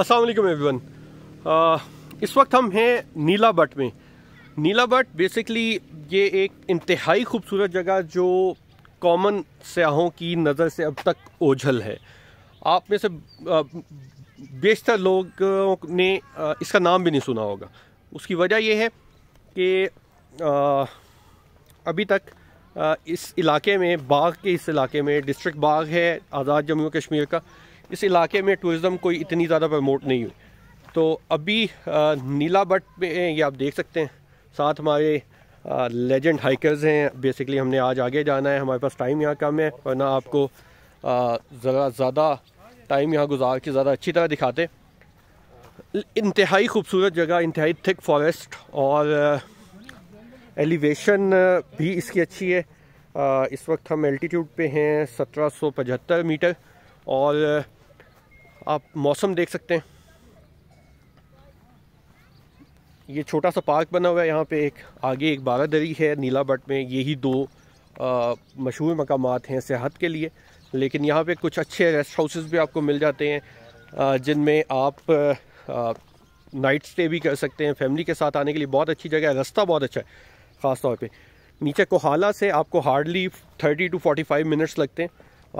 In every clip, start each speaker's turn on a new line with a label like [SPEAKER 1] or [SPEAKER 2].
[SPEAKER 1] Aslam everyone uh, इस वक्त हम हैं नीला बट में नीला बट बेसिकली ये एक इंतहाई खूबसूरत जगह जो कॉमन सयाहों की नज़र से अब तक ओझल है आप में से uh, बेशतर लोग ने uh, इसका नाम भी नहीं सुना होगा उसकी वजह यह है कि अभी तक इस इलाके में बाग के इस इलाके में डिस्ट्रिक्ट बाग है आज़ाद जम्मू कश्मीर का इस इलाके में टूरिज़म कोई इतनी ज़्यादा प्रमोट नहीं हुई तो अभी नीला बट में ये आप देख सकते हैं साथ हमारे लेजेंड हाइकर्स हैं बेसिकली हमने आज आगे जाना है हमारे पास टाइम यहाँ कम है वरना आपको ज़रा ज़्यादा टाइम यहाँ गुजार के ज़्यादा अच्छी तरह दिखाते इंतहाई खूबसूरत जगह इंतहाई थिक फॉरेस्ट और एलिवेशन भी इसकी अच्छी है इस वक्त हम एल्टीट्यूड पे हैं 1775 मीटर और आप मौसम देख सकते हैं ये छोटा सा पार्क बना हुआ है यहाँ पे एक आगे एक बारादरी है नीला भट्ट में यही दो मशहूर मकाम हैं सेहत के लिए लेकिन यहाँ पे कुछ अच्छे रेस्ट हाउसेस भी आपको मिल जाते हैं जिनमें आप नाइट स्टे भी कर सकते हैं फैमिली के साथ आने के लिए बहुत अच्छी जगह है रास्ता बहुत अच्छा है ख़ास तौर पे नीचे कोहाला से आपको हार्डली 30 टू 45 मिनट्स लगते हैं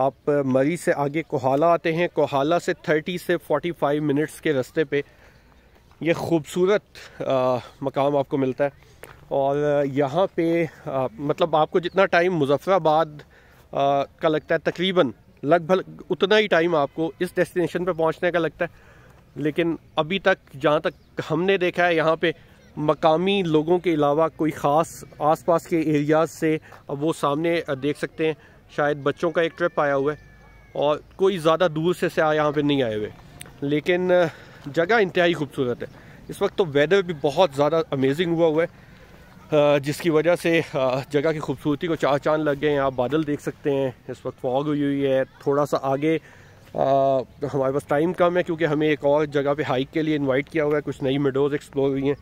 [SPEAKER 1] आप मरी से आगे कोहाला आते हैं कोहाला से 30 से 45 मिनट्स के रास्ते पे ये खूबसूरत मकाम आपको मिलता है और यहाँ पे आ, मतलब आपको जितना टाइम मुजफ़राबाद का लगता है तकरीबन लगभग उतना ही टाइम आपको इस डेस्टिनेशन पे पहुँचने का लगता है लेकिन अभी तक जहाँ तक हमने देखा है यहाँ पे मकामी लोगों के अलावा कोई ख़ास आसपास के एरियाज़ से अब वो सामने देख सकते हैं शायद बच्चों का एक ट्रिप आया हुआ है और कोई ज़्यादा दूर से से यहाँ पे नहीं आए हुए लेकिन जगह इंतहाई खूबसूरत है इस वक्त तो वेदर भी बहुत ज़्यादा अमेजिंग हुआ हुआ है जिसकी वजह से जगह की खूबसूरती को चार चांद लग गए हैं आप बादल देख सकते हैं इस वक्त फॉग हुई हुई है थोड़ा सा आगे आ, हमारे पास टाइम कम है क्योंकि हमें एक और जगह पे हाइक के लिए इनवाइट किया हुआ है कुछ नई मेडोज़ एक्सप्लोर हुई हैं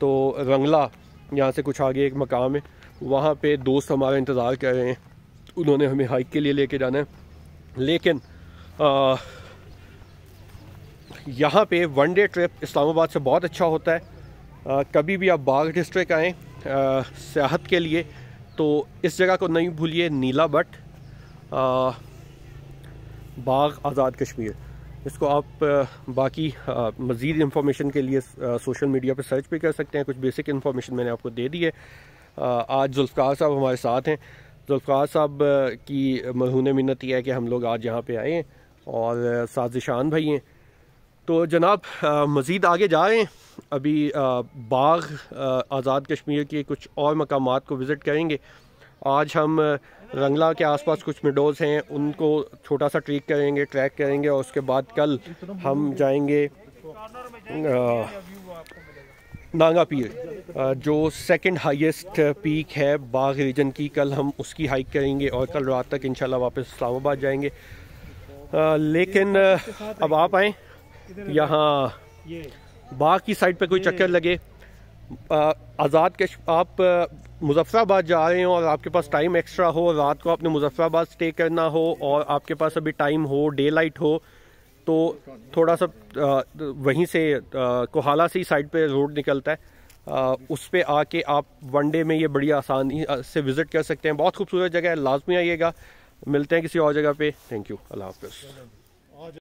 [SPEAKER 1] तो रंगला यहाँ से कुछ आगे एक मकाम है वहाँ पे दोस्त हमारा इंतज़ार कर रहे हैं उन्होंने हमें हाइक के लिए लेके जाना है लेकिन यहाँ पे वन डे ट्रिप इस्लामाबाद से बहुत अच्छा होता है आ, कभी भी आप बाग डिस्ट्रिक्ट आएँ सियाहत के लिए तो इस जगह को नहीं भूलिए नीला भट बाग आज़ाद कश्मीर इसको आप बाकी मज़ीद इंफॉर्मेशन के लिए सोशल मीडिया पर सर्च भी कर सकते हैं कुछ बेसिक इन्फॉर्मेशन मैंने आपको दे दी है आज जुल्फ़ार साहब हमारे साथ हैं जुल्फ़ार साहब की मरहून मिन्नत यह है कि हम लोग आज यहाँ पे आए हैं और साजिशान भाई हैं तो जनाब मज़ीद आगे जा रहे हैं अभी बाघ आज़ाद कश्मीर के कुछ और मकाम को विज़िट करेंगे आज हम रंगला के आसपास कुछ मिडोज हैं उनको छोटा सा ट्रीक करेंगे ट्रैक करेंगे और उसके बाद कल हम जाएंगे नांगा पीर जो सेकंड हाईएस्ट पीक है बाग रीजन की कल हम उसकी हाइक करेंगे और कल रात तक इनशाला वापस इस्लामाबाद जाएंगे लेकिन अब आप आए यहाँ बाग की साइड पे कोई चक्कर लगे आज़ाद कश आप मुजफ़राबाद जा रहे हो और आपके पास टाइम एक्स्ट्रा हो रात को आपने मुजफ़राबाद स्टे करना हो और आपके पास अभी टाइम हो डे लाइट हो तो थोड़ा सा वहीं से कोहाला से ही साइड पे रोड निकलता है उस पर आके आप वन डे में ये बड़ी आसानी से विज़िट कर सकते हैं बहुत खूबसूरत जगह है लाजमी आइएगा मिलते हैं किसी और जगह पे थैंक यू अल्लाह हाफ